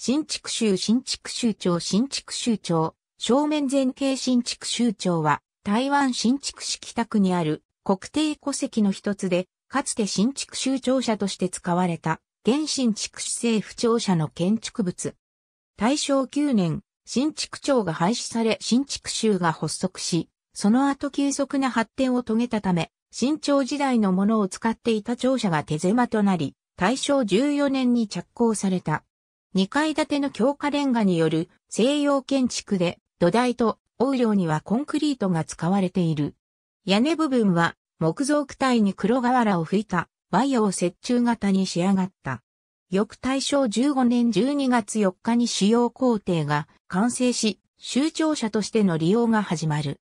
新築州新築州庁新築州庁、正面前景新築州庁は、台湾新築市北区にある国定戸籍の一つで、かつて新築州庁舎として使われた、現新築市政府庁舎の建築物。大正9年、新築庁が廃止され新築州が発足し、その後急速な発展を遂げたため、新庁時代のものを使っていた庁舎が手狭となり、大正14年に着工された。2階建ての強化レンガによる西洋建築で土台と応量にはコンクリートが使われている。屋根部分は木造躯体に黒瓦を吹いた和洋折衷型に仕上がった。翌大正15年12月4日に使用工程が完成し、州庁舎としての利用が始まる。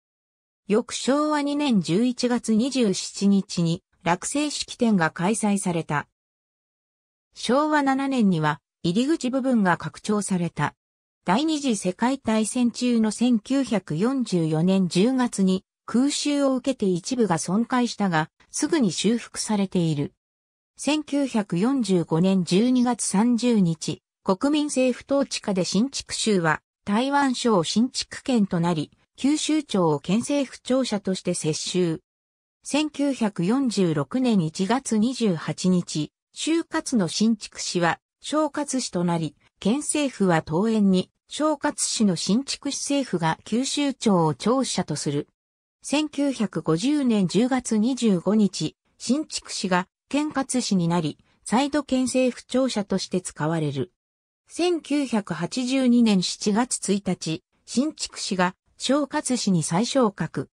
翌昭和2年11月27日に落成式典が開催された。昭和7年には入り口部分が拡張された。第二次世界大戦中の1944年10月に空襲を受けて一部が損壊したが、すぐに修復されている。1945年12月30日、国民政府統治下で新築州は台湾省新築県となり、九州庁を県政府庁舎として接収。1946年1月28日、就活の新築市は小格市となり、県政府は当園に、小格市の新築市政府が九州庁を庁舎とする。1950年10月25日、新築市が県活市になり、再度県政府庁舎として使われる。1982年7月1日、新築市が小格市に再昇格。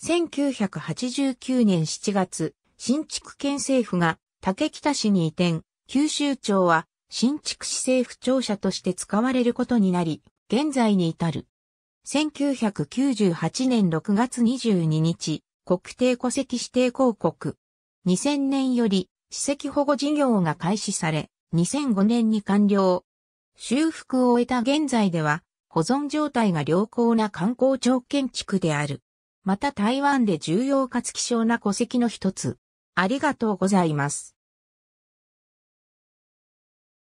1989年7月、新築県政府が竹北市に移転、九州庁は新築市政府庁舎として使われることになり、現在に至る。1998年6月22日、国定戸籍指定広告。2000年より、史跡保護事業が開始され、2005年に完了。修復を終えた現在では、保存状態が良好な観光庁建築である。また台湾で重要かつ希少な戸籍の一つ。ありがとうございます。